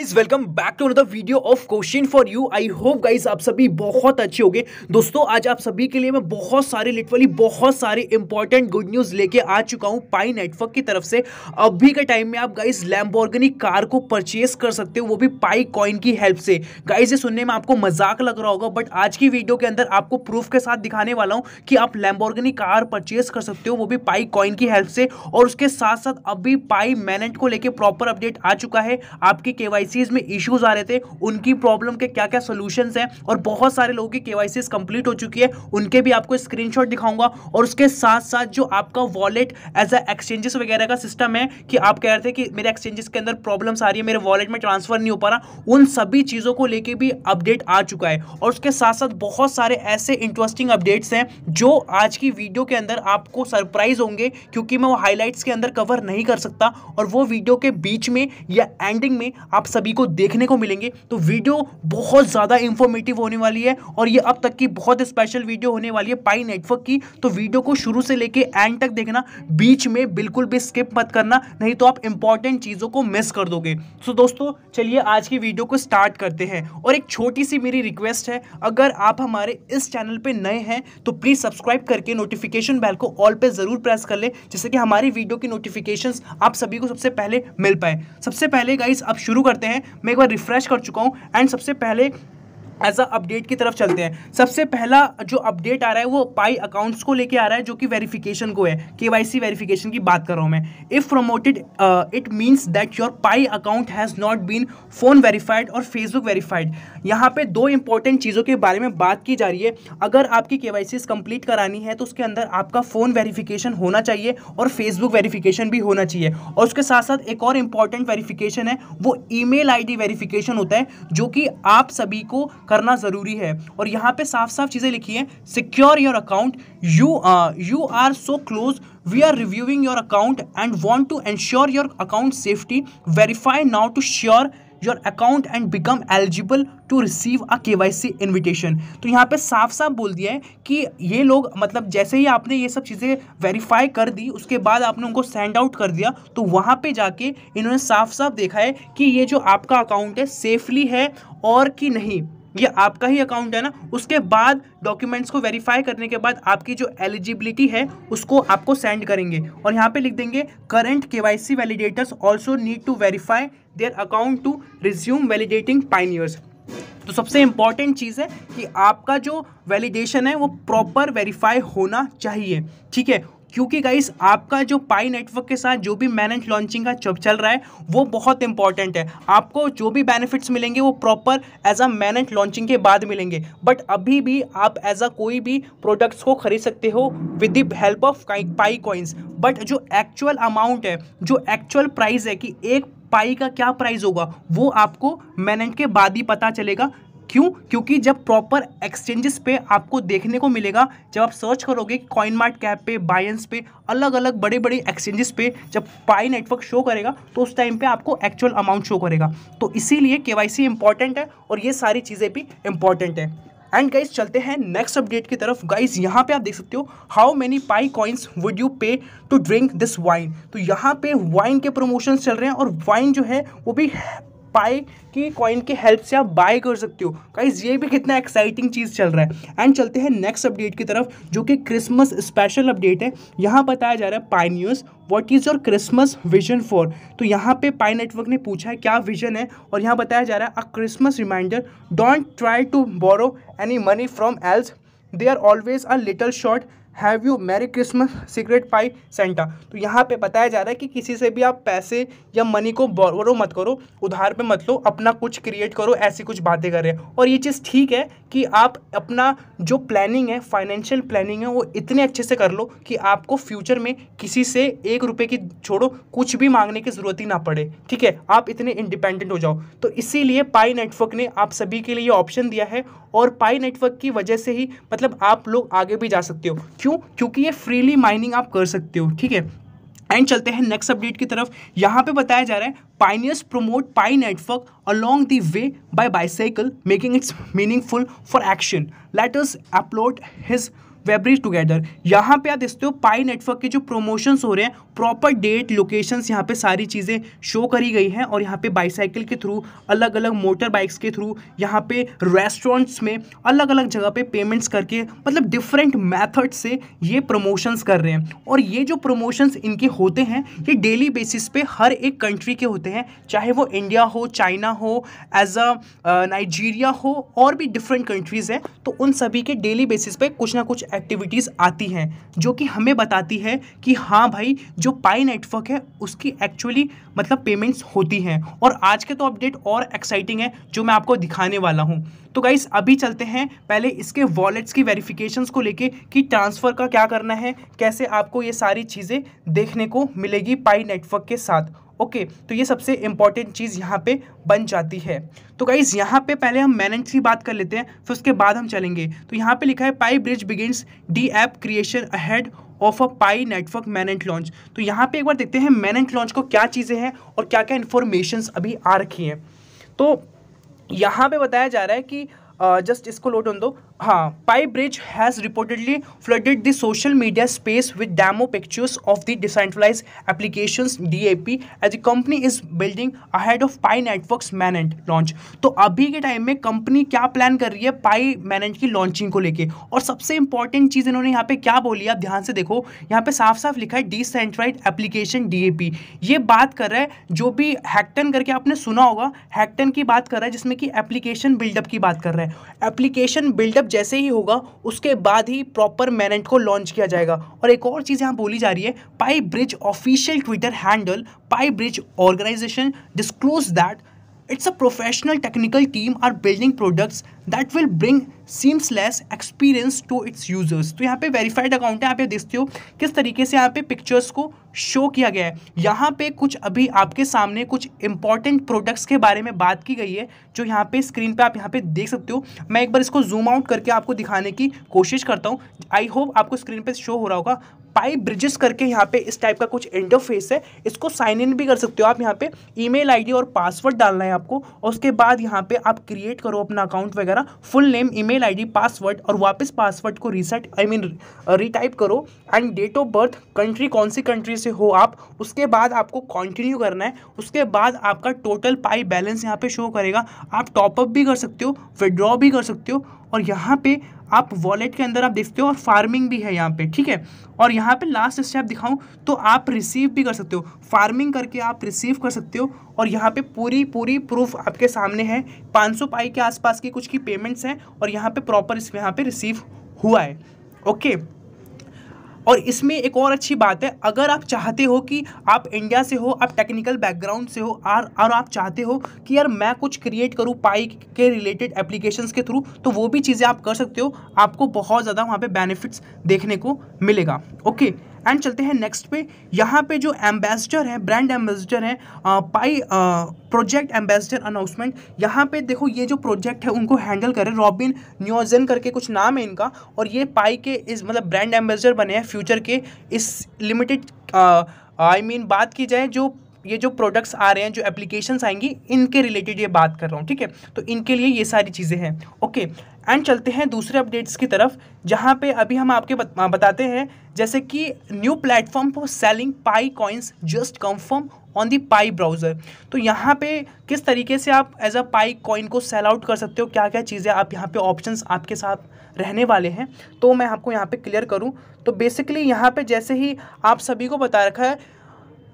Is welcome back to another video of question for you I hope guys आप सभी बहुत अच्छे होंगे दोस्तों आज आप सभी के लिए मैं बहुत सारे लिटवली बहुत सारे इंपॉर्टेंट गुड न्यूज़ लेके आ चुका हूँ पाई नेटवर्क की तरफ से अभी के टाइम में आप गाइज लैम्बोर्गनी कार को परचेस कर सकते हो वो भी पाई कॉइन की हेल्प से गाइज ये सुनने में आपको मजाक लग रहा होगा बट आज की वीडियो के अंदर आपको प्रूफ के साथ दिखाने वाला हूँ कि आप लैम्बोर्गनी कार परचेस कर सकते हो वो भी पाई कॉइन की हेल्प से और उसके साथ साथ अभी पाई मैनेट को लेकर प्रॉपर अपडेट आ चुका है आपकी केवाई केवाईसीज में इश्यूज आ रहे थे उनकी प्रॉब्लम के क्या क्या सोल्यूशन हैं और बहुत सारे लोगों की केवाईसी कंप्लीट हो चुकी है उनके भी आपको स्क्रीन दिखाऊंगा और उसके साथ साथ जो आपका वॉलेट एज अ एक्सचेंजेस वगैरह का सिस्टम है कि आप कह रहे थे कि मेरे एक्सचेंजेस के अंदर प्रॉब्लम्स आ रही है मेरे वॉलेट में ट्रांसफर नहीं हो पा रहा उन सभी चीज़ों को लेके भी अपडेट आ चुका है और उसके साथ साथ बहुत सारे ऐसे इंटरेस्टिंग अपडेट्स हैं जो आज की वीडियो के अंदर आपको सरप्राइज होंगे क्योंकि मैं वो हाईलाइट्स के अंदर कवर नहीं कर सकता और वो वीडियो के बीच में या एंडिंग में आप सभी को देखने को मिलेंगे तो वीडियो बहुत ज़्यादा इन्फॉर्मेटिव होने वाली है और ये अब तक की बहुत स्पेशल वीडियो होने वाली है पाई नेटवर्क की तो वीडियो को शुरू से लेके एंड तक देखना बीच में बिल्कुल भी स्किप मत करना नहीं तो आप इंपॉर्टेंट चीज़ों को मिस कर दोगे सो दोस्तों चलिए आज की वीडियो को स्टार्ट करते हैं और एक छोटी सी मेरी रिक्वेस्ट है अगर आप हमारे इस चैनल पर नए हैं तो प्लीज़ सब्सक्राइब करके नोटिफिकेशन बैल को ऑल पर ज़रूर प्रेस कर लें जिससे कि हमारी वीडियो की नोटिफिकेशन आप सभी को सबसे पहले मिल पाए सबसे पहले गाइस आप शुरू करते हैं मैं एक बार रिफ्रेश कर चुका हूँ एंड सबसे पहले एज अ अपडेट की तरफ चलते हैं सबसे पहला जो अपडेट आ रहा है वो पाई अकाउंट्स को लेके आ रहा है जो कि वेरिफिकेशन को है के वाई सी वेरिफिकेशन की बात कर रहा हूँ मैं if promoted it means that your Pi account has not been phone verified और फेसबुक वेरीफाइड यहाँ पे दो इंपॉर्टेंट चीज़ों के बारे में बात की जा रही है अगर आपकी के वाई सीज़ कंप्लीट करानी है तो उसके अंदर आपका फ़ोन वेरीफिकेशन होना चाहिए और फेसबुक वेरीफिकेशन भी होना चाहिए और उसके साथ साथ एक और इम्पॉर्टेंट वेरीफिकेशन है वो ई मेल वेरिफिकेशन होता है जो कि आप सभी को करना ज़रूरी है और यहाँ पे साफ साफ चीज़ें लिखी हैं secure your account you you are so close we are reviewing your account and want to ensure your account safety verify now to sure your account and become eligible to receive a K Y C invitation तो यहाँ पे साफ साफ बोल दिया है कि ये लोग मतलब जैसे ही आपने ये सब चीज़ें वेरीफाई कर दी उसके बाद आपने उनको सेंड आउट कर दिया तो वहाँ पर जाके इन्होंने साफ साफ देखा है कि ये जो आपका अकाउंट है सेफली है और कि नहीं ये आपका ही अकाउंट है ना उसके बाद डॉक्यूमेंट्स को वेरीफाई करने के बाद आपकी जो एलिजिबिलिटी है उसको आपको सेंड करेंगे और यहाँ पे लिख देंगे current K Y C validators also need to verify their account to resume validating pioneers तो सबसे इंपॉर्टेंट चीज़ है कि आपका जो वैलिडेशन है वो प्रॉपर वेरीफाई होना चाहिए ठीक है क्योंकि गाइस आपका जो पाई नेटवर्क के साथ जो भी मैनेज लॉन्चिंग का चब चल रहा है वो बहुत इंपॉर्टेंट है आपको जो भी बेनिफिट्स मिलेंगे वो proper as a mainnet launching के बाद मिलेंगे बट अभी भी आप एज अ कोई भी प्रोडक्ट्स को खरीद सकते हो with the help of Pi coins but जो एक्चुअल अमाउंट है जो एक्चुअल प्राइस है कि एक पाई का क्या प्राइस होगा वो आपको मैनेज के बाद ही पता चलेगा क्यों क्योंकि जब प्रॉपर एक्सचेंजेस पे आपको देखने को मिलेगा जब आप सर्च करोगे कॉइन मार्ट कैप पे बायंस पे अलग अलग बड़े बड़े एक्सचेंजेस पे जब पाई नेटवर्क शो करेगा तो उस टाइम पे आपको एक्चुअल अमाउंट शो करेगा तो इसीलिए के वाई इंपॉर्टेंट है और ये सारी चीज़ें भी इंपॉर्टेंट है एंड गाइज चलते हैं नेक्स्ट अपडेट की तरफ गाइज यहाँ पे आप देख सकते हो how many Pi coins would you pay to drink this wine तो यहाँ पे वाइन के प्रमोशंस चल रहे हैं और वाइन जो है वो भी पाई की कॉइन के हेल्प से आप बाय कर सकते हो गाइज ये भी कितना एक्साइटिंग चीज़ चल रहा है एंड चलते हैं नेक्स्ट अपडेट की तरफ जो कि क्रिसमस स्पेशल अपडेट है यहाँ बताया जा रहा है Pi news what is your Christmas vision for तो यहाँ पे पाई नेटवर्क ने पूछा है क्या विजन है और यहाँ बताया जा रहा है a Christmas reminder don't try to borrow any money from else they are always a little short have you merry Christmas secret Pi Santa तो यहाँ पे बताया जा रहा है कि किसी से भी आप पैसे या मनी को बोरो मत करो उधार पे मत लो अपना कुछ क्रिएट करो ऐसी कुछ बातें करें और ये चीज़ ठीक है कि आप अपना जो प्लानिंग है फाइनेंशियल प्लानिंग है वो इतने अच्छे से कर लो कि आपको फ्यूचर में किसी से एक रुपये की छोड़ो कुछ भी मांगने की ज़रूरत ही ना पड़े ठीक है आप इतने इंडिपेंडेंट हो जाओ तो इसीलिए पाई नेटवर्क ने आप सभी के लिए ऑप्शन दिया है और पाई नेटवर्क की वजह से ही मतलब आप लोग आगे भी जा सकते हो क्यों क्योंकि ये फ्रीली माइनिंग आप कर सकते हो ठीक है एंड चलते हैं नेक्स्ट अपडेट की तरफ यहाँ पे बताया जा रहा है pioneers promote Pi network along the way by bicycle, making its meaningful for action Let upload his वेबरीज टुगेदर यहाँ पे आप देखते हो पाई नेटवर्क के जो प्रोमोशंस हो रहे हैं प्रॉपर डेट लोकेशंस यहाँ पे सारी चीज़ें शो करी गई हैं और यहाँ पे बाईसाइकिल के थ्रू अलग अलग मोटर बाइक्स के थ्रू यहाँ पे रेस्टोरेंट्स में अलग अलग जगह पे पेमेंट्स करके मतलब डिफरेंट मैथड से ये प्रमोशंस कर रहे हैं और ये जो प्रमोशंस इनके होते हैं ये डेली बेसिस पे हर एक कंट्री के होते हैं चाहे वो इंडिया हो चाइना हो एज अ नाइजीरिया हो और भी डिफरेंट कंट्रीज़ हैं तो उन सभी के डेली बेसिस पे कुछ ना कुछ एक्टिविटीज़ आती हैं जो कि हमें बताती है कि हाँ भाई जो पाई नेटवर्क है उसकी एक्चुअली मतलब पेमेंट्स होती हैं और आज के तो अपडेट और एक्साइटिंग है जो मैं आपको दिखाने वाला हूँ तो गाइस अभी चलते हैं पहले इसके वॉलेट्स की वेरिफिकेशन को लेके कि ट्रांसफ़र का क्या करना है कैसे आपको ये सारी चीज़ें देखने को मिलेगी पाई नेटवर्क के साथ ओके तो ये सबसे इंपॉर्टेंट चीज़ यहाँ पे बन जाती है तो गाइज यहाँ पे पहले हम मैनेज की बात कर लेते हैं फिर उसके बाद हम चलेंगे तो यहाँ पे लिखा है Pi bridge begins the app creation ahead of a Pi network mainnet launch तो यहाँ पे एक बार देखते हैं मैनेट लॉन्च को क्या चीज़ें हैं और क्या क्या इन्फॉर्मेशन अभी आ रखी हैं तो यहाँ पे बताया जा रहा है कि जस्ट इसको लोड ऑन दो हाँ Pi bridge has reportedly flooded the social media space with demo pictures of the decentralize application D A P as a company is building ahead of Pi network mainnet launch तो अभी के time में company क्या plan कर रही है पाई MANET की launching को लेकर और सबसे इंपॉर्टेंट चीज़ इन्होंने यहाँ पे क्या बोली आप ध्यान से देखो यहाँ पे साफ साफ लिखा है decentralize application D A P ये बात कर रहा है जो भी हैक्टन करके आपने सुना होगा हैक्टन की बात कर रहा है जिसमें कि एप्लीकेशन बिल्डअप की बात कर रहा है एप्लीकेशन बिल्डअप जैसे ही होगा उसके बाद ही प्रॉपर मैनेट को लॉन्च किया जाएगा और एक और चीज़ यहाँ बोली जा रही है Pi bridge official Twitter handle Pi bridge organization disclose that its a professional technical team are building products that will bring seamless experience to its users तो यहाँ पे वेरीफाइड अकाउंट है आप ये देखते हो किस तरीके से यहाँ पे पिक्चर्स को शो किया गया है यहाँ पे कुछ अभी आपके सामने कुछ इंपॉर्टेंट प्रोडक्ट्स के बारे में बात की गई है जो यहाँ पे स्क्रीन पे आप यहाँ पे देख सकते हो मैं एक बार इसको जूम आउट करके आपको दिखाने की कोशिश करता हूँ आई होप आपको स्क्रीन पे शो हो रहा होगा पाइप ब्रिजेस करके यहाँ पे इस टाइप का कुछ इंटरफेस है इसको साइन इन भी कर सकते हो आप यहाँ पे ईमेल आईडी और पासवर्ड डालना है आपको और उसके बाद यहाँ पे आप क्रिएट करो अपना अकाउंट वगैरह full name email ID password और वापस पासवर्ड को रीसेट आई मीन रिटाइप करो and date of birth country कौन सी कंट्री से हो आप उसके बाद आपको कॉन्टिन्यू करना है उसके बाद आपका टोटल पाई बैलेंस यहाँ पर शो करेगा आप टॉपअप भी कर सकते हो विड्रॉ भी कर सकते हो और यहाँ पे आप वॉलेट के अंदर आप देखते हो और फार्मिंग भी है यहाँ पे ठीक है और यहाँ पे लास्ट स्टेप दिखाऊँ तो आप रिसीव भी कर सकते हो फार्मिंग करके आप रिसीव कर सकते हो और यहाँ पे पूरी पूरी प्रूफ आपके सामने है 500 पाई के आसपास की कुछ की पेमेंट्स हैं और यहाँ पे प्रॉपर इस यहाँ पे रिसीव हुआ है ओके और इसमें एक और अच्छी बात है अगर आप चाहते हो कि आप इंडिया से हो आप टेक्निकल बैकग्राउंड से हो और और आप चाहते हो कि यार मैं कुछ क्रिएट करूँ पाई के रिलेटेड एप्लीकेशंस के थ्रू तो वो भी चीज़ें आप कर सकते हो आपको बहुत ज़्यादा वहाँ पर बेनिफिट्स देखने को मिलेगा ओके एंड चलते हैं नेक्स्ट पे यहाँ पे जो एम्बेसडर है ब्रांड एम्बेसडर है पाई प्रोजेक्ट एम्बेसडर अनाउंसमेंट यहाँ पे देखो ये जो प्रोजेक्ट है उनको हैंडल करें रॉबिन न्योजन करके कुछ नाम है इनका और ये पाई के इस मतलब ब्रांड एम्बेसडर बने हैं फ्यूचर के इस लिमिटेड आई मीन बात की जाए जो ये जो प्रोडक्ट्स आ रहे हैं जो एप्लीकेशंस आएंगी इनके रिलेटेड ये बात कर रहा हूँ ठीक है तो इनके लिए ये सारी चीज़ें हैं ओके एंड चलते हैं दूसरे अपडेट्स की तरफ जहाँ पे अभी हम आपके बत, हाँ, बताते हैं जैसे कि new platform for selling Pi coins just confirm on the Pi browser तो यहाँ पे किस तरीके से आप एज अ पाई कॉइन को सेल आउट कर सकते हो क्या क्या चीज़ें आप यहाँ पे ऑप्शंस आपके साथ रहने वाले हैं तो मैं आपको यहाँ पे क्लियर करूँ तो बेसिकली यहाँ पे जैसे ही आप सभी को बता रखा है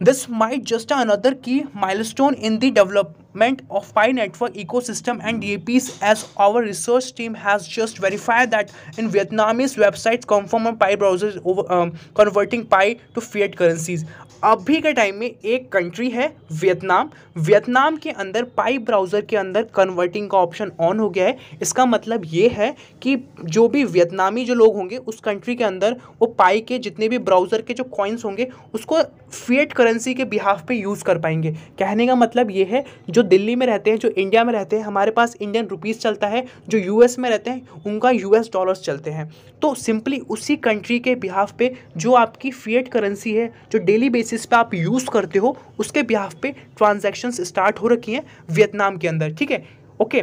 This might just another key milestone in the development of Pi network ecosystem and DAPs as our research team has just verified that in Vietnamese websites confirm Pi browsers over, um, converting Pi to fiat currencies. अभी के time में एक country है Vietnam Vietnam के अंदर pipe browser के अंदर converting का ऑप्शन ऑन हो गया है इसका मतलब ये है कि जो भी वियतनामी जो लोग होंगे उस कंट्री के अंदर वो पाई के जितने भी ब्राउज़र के जो कॉइन्स होंगे उसको फिएट करेंसी के बिहाफ पे यूज़ कर पाएंगे कहने का मतलब ये है जो दिल्ली में रहते हैं जो इंडिया में रहते हैं हमारे पास इंडियन रुपीज़ चलता है जो यूएस में रहते हैं उनका यूएस डॉलर्स चलते हैं तो सिंपली उसी कंट्री के बिहाफ पे जो आपकी फिएट करेंसी है जो डेली बेसिस पे आप यूज़ करते हो उसके बिहाफ पे ट्रांजैक्शंस स्टार्ट हो रखी हैं वियतनाम के अंदर ठीक है ओके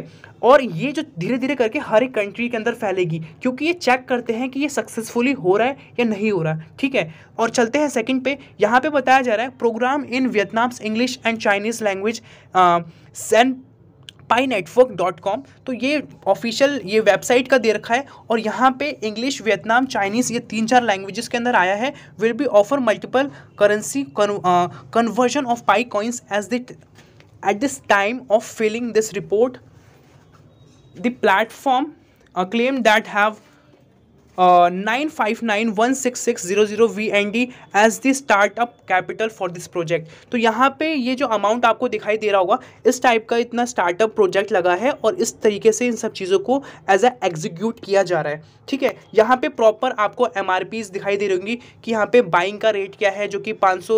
और ये जो धीरे धीरे करके हर एक कंट्री के अंदर फैलेगी क्योंकि ये चेक करते हैं कि ये सक्सेसफुली हो रहा है या नहीं हो रहा है ठीक है और चलते हैं सेकंड पे यहाँ पे बताया जा रहा है program in Vietnam's English and Chinese language sent spy network dot com तो ये ऑफिशियल ये वेबसाइट का दे रखा है और यहाँ पे इंग्लिश वियतनाम चाइनीज़ ये तीन चार लैंग्वेजेस के अंदर आया है will be offer multiple currency conversion of Pi coins as it at this time of filling this report the platform claim that have nine five nine one six six zero zero V N D as the startup capital for this project तो यहाँ पे ये जो amount आपको दिखाई दे रहा होगा इस टाइप का इतना स्टार्टअप प्रोजेक्ट लगा है और इस तरीके से इन सब चीज़ों को एज अ एग्जीक्यूट किया जा रहा है ठीक है यहाँ पे प्रॉपर आपको एम दिखाई दे रही होंगी कि यहाँ पे बाइंग का रेट क्या है जो कि पाँच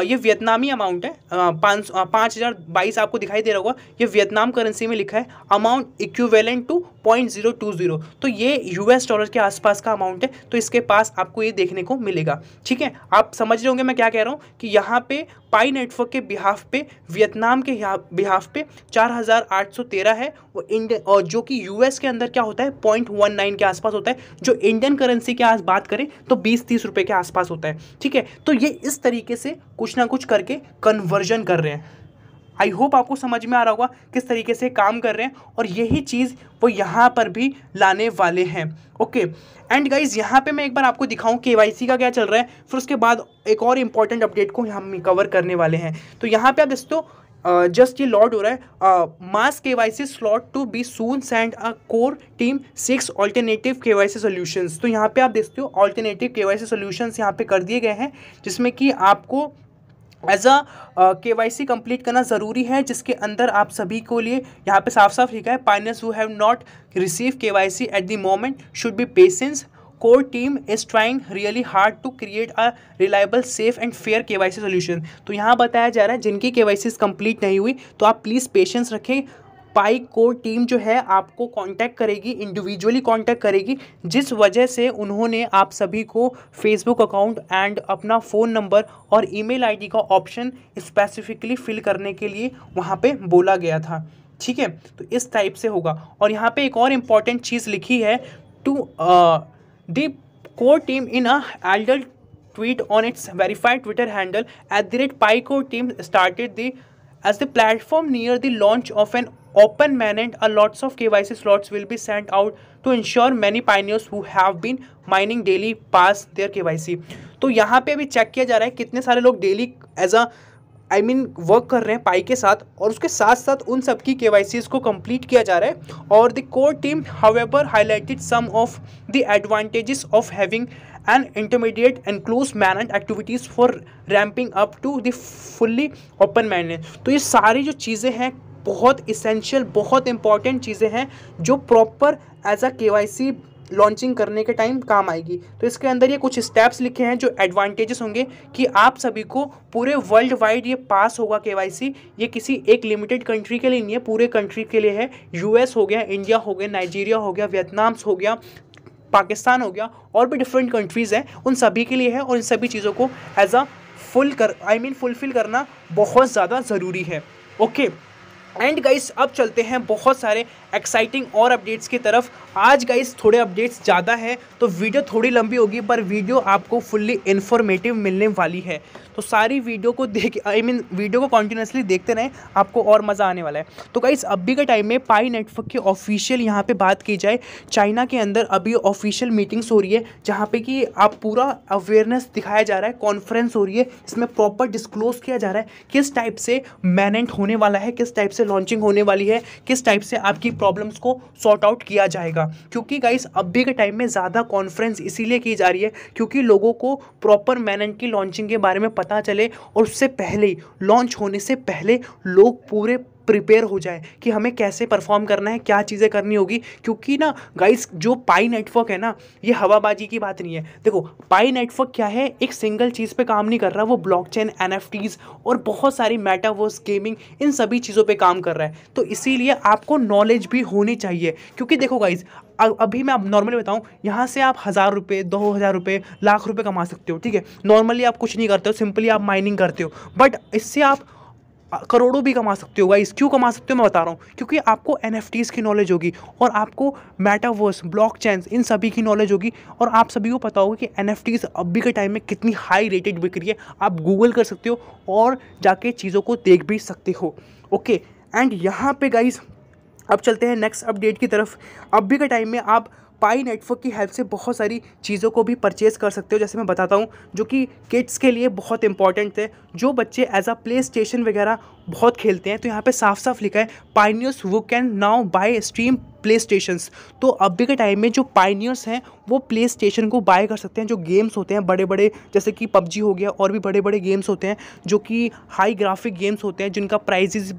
ये वियतनामी अमाउंट है पाँच पाँच हज़ार बाईस आपको दिखाई दे रहा होगा ये वियतनाम करेंसी में लिखा है amount equivalent to point zero two zero तो ये यूएस डॉलर के आसपास का अमाउंट है तो इसके पास आपको ये देखने को मिलेगा ठीक है आप समझ रहे होंगे मैं क्या कह रहा हूँ कि यहाँ पे पाई नेटवर्क के बिहाफ पे वियतनाम के बिहाफ पे चार हज़ार आठ सौ तेरह है वो इंडियन और जो कि यूएस के अंदर क्या होता है पॉइंट वन नाइन के आसपास होता है जो इंडियन करेंसी के आज बात करें तो बीस तीस रुपये के आसपास होता है ठीक है तो ये इस तरीके से कुछ ना कुछ करके कन्वर्जन कर रहे हैं आई होप आपको समझ में आ रहा होगा किस तरीके से काम कर रहे हैं और यही चीज़ वो यहाँ पर भी लाने वाले हैं ओके एंड गाइज यहाँ पे मैं एक बार आपको दिखाऊं के का क्या चल रहा है फिर उसके बाद एक और इम्पॉर्टेंट अपडेट को हम कवर करने वाले हैं तो यहाँ पे आप दोस्तों जस्ट ये लॉर्ड हो रहा है mass K Y C slot to be soon send a core team six alternative K Y C solutions तो यहाँ पे आप देखते हो alternative K Y C solutions यहाँ पे कर दिए गए हैं जिसमें कि आपको as a K Y C complete करना ज़रूरी है जिसके अंदर आप सभी को लिए यहाँ पे साफ साफ लिखा है pioneers who have not receive K Y C at the moment should be patience is trying really hard to create a reliable safe and fair K Y C solution तो यहाँ बताया जा रहा है जिनकी के वाई कंप्लीट नहीं हुई तो आप प्लीज़ पेशेंस रखें पाई कोर टीम जो है आपको कांटेक्ट करेगी इंडिविजुअली कांटेक्ट करेगी जिस वजह से उन्होंने आप सभी को फेसबुक अकाउंट एंड अपना फ़ोन नंबर और ईमेल आईडी का ऑप्शन स्पेसिफिकली फिल करने के लिए वहाँ पे बोला गया था ठीक है तो इस टाइप से होगा और यहाँ पे एक और इम्पॉर्टेंट चीज़ लिखी है to the core team in a adult tweet on its verified Twitter handle at the rate PyCore team started the as the platform near the launch of an open mannet a lots of KYC slots will be sent out to ensure many pioneers who have been mining daily pass their KYC तो यहाँ पे भी check किया जा रहा है कितने सारे लोग daily as a I mean work कर रहे हैं पाई के साथ और उसके साथ साथ उन सबकी के को कंप्लीट किया जा रहा है और the core team ever highlighted some of the advantages of having an intermediate and close mainnet activities for ramping up to the fully open mainnet तो ये सारी जो चीज़ें हैं बहुत इसेंशियल बहुत इंपॉर्टेंट चीज़ें हैं जो प्रॉपर एज अ के लॉन्चिंग करने के टाइम काम आएगी तो इसके अंदर ये कुछ स्टेप्स लिखे हैं जो एडवांटेजेस होंगे कि आप सभी को पूरे वर्ल्ड वाइड ये पास होगा के ये किसी एक लिमिटेड कंट्री के लिए नहीं है पूरे कंट्री के लिए है यूएस हो गया इंडिया हो गया नाइजीरिया हो गया वियतनाम्स हो गया पाकिस्तान हो गया और भी डिफरेंट कंट्रीज़ हैं उन सभी के लिए है और इन सभी चीज़ों को एज अ फुल कर आई मीन फुलफिल करना बहुत ज़्यादा ज़रूरी है ओके एंड गाइस अब चलते हैं बहुत सारे एक्साइटिंग और अपडेट्स की तरफ आज गाइस थोड़े अपडेट्स ज़्यादा है तो वीडियो थोड़ी लंबी होगी पर वीडियो आपको फुल्ली इन्फॉर्मेटिव मिलने वाली है तो सारी वीडियो को देख आई मीन वीडियो को कॉन्टीन्यूसली देखते रहें आपको और मज़ा आने वाला है तो गाइस अभी के टाइम में पाई नेटवर्क की ऑफिशियल यहाँ पे बात की जाए चाइना के अंदर अभी ऑफिशियल मीटिंग्स हो रही है जहाँ पे कि आप पूरा अवेयरनेस दिखाया जा रहा है कॉन्फ्रेंस हो रही है इसमें प्रॉपर डिस्क्लोज किया जा रहा है किस टाइप से मैनेंट होने वाला है किस टाइप से लॉन्चिंग होने वाली है किस टाइप से आपकी प्रॉब्लम्स को सॉर्ट आउट किया जाएगा क्योंकि गाइस अभी के टाइम में ज़्यादा कॉन्फ्रेंस इसीलिए की जा रही है क्योंकि लोगों को प्रॉपर मैनन की लॉन्चिंग के बारे में पता चले और उससे पहले लॉन्च होने से पहले लोग पूरे प्रिपेयर हो जाए कि हमें कैसे परफॉर्म करना है क्या चीज़ें करनी होगी क्योंकि ना गाइस जो पाई नेटवर्क है ना ये हवाबाजी की बात नहीं है देखो पाई नेटवर्क क्या है एक सिंगल चीज़ पे काम नहीं कर रहा वो ब्लॉकचेन एनएफटीज और बहुत सारी मेटावर्स गेमिंग इन सभी चीज़ों पे काम कर रहा है तो इसीलिए आपको नॉलेज भी होनी चाहिए क्योंकि देखो गाइज अभी मैं आप नॉर्मली बताऊँ यहाँ से आप हज़ार रुपये दो हज़ार रुपये लाख रुपये कमा सकते हो ठीक है नॉर्मली आप कुछ नहीं करते हो सिंपली आप माइनिंग करते हो बट इससे आप करोड़ों भी कमा सकते हो गाइस क्यों कमा सकते हो मैं बता रहा हूँ क्योंकि आपको एन की नॉलेज होगी और आपको मेटावर्स ब्लॉक इन सभी की नॉलेज होगी और आप सभी को पता होगा कि एन अभी के टाइम में कितनी हाई रेटेड बिक रही है आप गूगल कर सकते हो और जाके चीज़ों को देख भी सकते हो ओके एंड यहाँ पे गाइज़ अब चलते हैं नेक्स्ट अपडेट की तरफ अभी के टाइम में आप पाई नेटवर्क की हेल्प से बहुत सारी चीज़ों को भी परचेज़ कर सकते हो जैसे मैं बताता हूँ जो कि किड्स के लिए बहुत इंपॉर्टेंट थे जो बच्चे एज अ प्ले स्टेशन वगैरह बहुत खेलते हैं तो यहाँ पे साफ साफ लिखा है pioneers who can now buy stream play stations तो अभी के टाइम में जो पाइनियर्स हैं वो प्ले स्टेशन को बाय कर सकते हैं जो गेम्स होते हैं बड़े बड़े जैसे कि पबजी हो गया और भी बड़े बड़े गेम्स होते हैं जो कि हाई ग्राफिक गेम्स होते हैं जिनका prices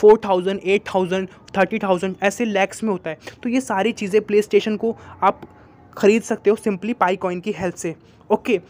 four thousand eight thousand thirty thousand ऐसे लैक्स में होता है तो ये सारी चीज़ें प्ले स्टेशन को आप ख़रीद सकते हो सिंपली पाईकॉइन की हेल्प से ओके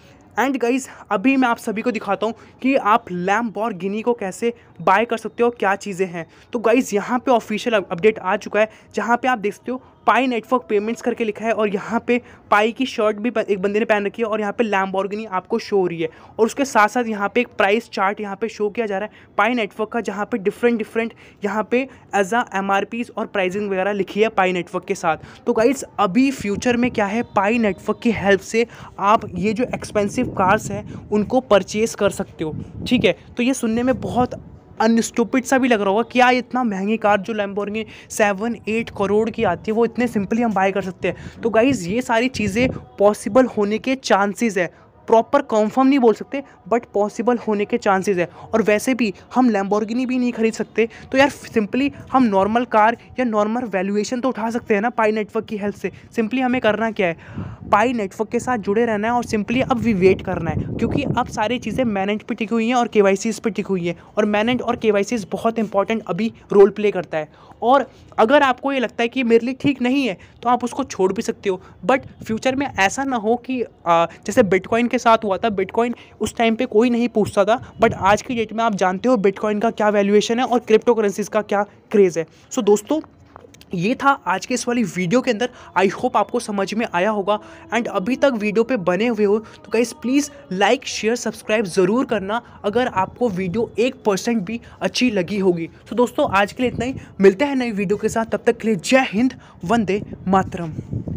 एंड गाइज अभी मैं आप सभी को दिखाता हूँ कि आप लैम्प और गिनी को कैसे बाय कर सकते हो क्या चीज़ें हैं तो गाइज़ यहाँ पे ऑफिशियल अपडेट आ चुका है जहाँ पे आप देखते हो पाई नेटवर्क पेमेंट्स करके लिखा है और यहाँ पे पाई की शर्ट भी एक बंदे ने पहन रखी है और यहाँ पे लैम्बॉर्गनी आपको शो हो रही है और उसके साथ साथ यहाँ पे एक प्राइस चार्ट यहाँ पे शो किया जा रहा है पाई नेटवर्क का जहाँ पे डिफरेंट डिफरेंट यहाँ पे एज आ एम और प्राइजिंग वगैरह लिखी है पाई नेटवर्क के साथ तो गाइज अभी फ्यूचर में क्या है पाई नेटवर्क की हेल्प से आप ये जो एक्सपेंसिव कार्स हैं उनको परचेज़ कर सकते हो ठीक है तो ये सुनने में बहुत अनस्टूपिट सा भी लग रहा होगा क्या इतना महंगी कार जो लैम्बोर्गिनी सेवन एट करोड़ की आती है वो इतने सिंपली हम बाय कर सकते हैं तो गाइज़ ये सारी चीज़ें पॉसिबल होने के चांसेस है प्रॉपर कंफर्म नहीं बोल सकते बट पॉसिबल होने के चांसेस है और वैसे भी हम लैम्बोर्गिनी भी नहीं खरीद सकते तो यार सिंपली हम नॉर्मल कार या नॉर्मल वैल्यूएशन तो उठा सकते हैं ना पाई नेटवर्क की हेल्प से सिंपली हमें करना क्या है पाई नेटवर्क के साथ जुड़े रहना है और सिंपली अब वी वेट करना है क्योंकि अब सारी चीज़ें मैनेज पर टिकी हुई हैं और के पर टिकी हुई हैं और मैनेज और के बहुत इंपॉर्टेंट अभी रोल प्ले करता है और अगर आपको ये लगता है कि मेरे लिए ठीक नहीं है तो आप उसको छोड़ भी सकते हो बट फ्यूचर में ऐसा ना हो कि आ, जैसे बिटकॉइन के साथ हुआ था बिटकॉइन उस टाइम पे कोई नहीं पूछता था बट आज की डेट में आप जानते हो बिटकॉइन का क्या वैल्यूएशन है और क्रिप्टो करेंसीज का क्या क्रेज़ है सो so, दोस्तों ये था आज के इस वाली वीडियो के अंदर आई होप आपको समझ में आया होगा एंड अभी तक वीडियो पे बने हुए हो तो guys please like share subscribe ज़रूर करना अगर आपको वीडियो एक परसेंट भी अच्छी लगी होगी तो दोस्तों आज के लिए इतना ही मिलते हैं नई वीडियो के साथ तब तक के लिए जय हिंद वंदे मातरम